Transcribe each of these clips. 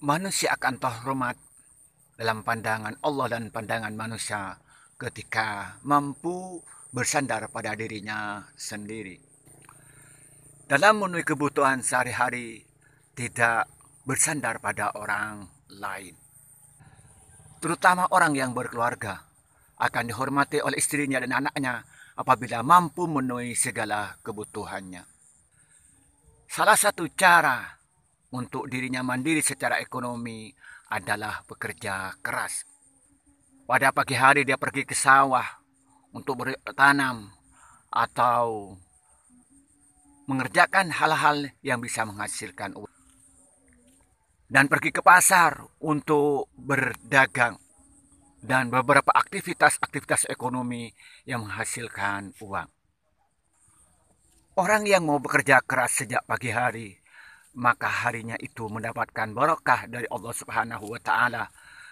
manusia akan terhormat dalam pandangan Allah dan pandangan manusia ketika mampu bersandar pada dirinya sendiri. Dalam memenuhi kebutuhan sehari-hari, tidak bersandar pada orang lain. Terutama orang yang berkeluarga akan dihormati oleh istrinya dan anaknya apabila mampu memenuhi segala kebutuhannya. Salah satu cara untuk dirinya mandiri secara ekonomi adalah bekerja keras. Pada pagi hari dia pergi ke sawah untuk bertanam atau mengerjakan hal-hal yang bisa menghasilkan uang. Dan pergi ke pasar untuk berdagang dan beberapa aktivitas-aktivitas ekonomi yang menghasilkan uang. Orang yang mau bekerja keras sejak pagi hari maka harinya itu mendapatkan barokah dari Allah Subhanahu wa taala.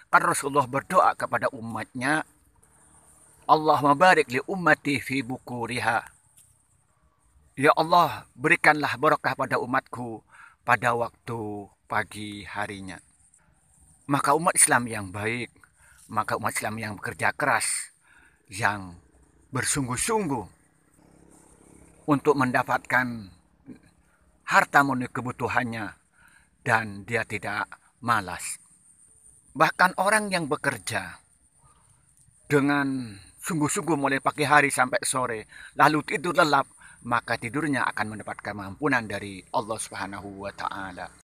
Kan Rasulullah berdoa kepada umatnya, Allah mabarik li ummati fi bukuriha. Ya Allah, berikanlah barokah pada umatku pada waktu pagi harinya. Maka umat Islam yang baik, maka umat Islam yang bekerja keras, yang bersungguh-sungguh untuk mendapatkan harta memenuhi kebutuhannya dan dia tidak malas. Bahkan orang yang bekerja dengan sungguh-sungguh mulai pagi hari sampai sore lalu tidur lelap maka tidurnya akan mendapatkan kemampunan dari Allah Subhanahu wa taala.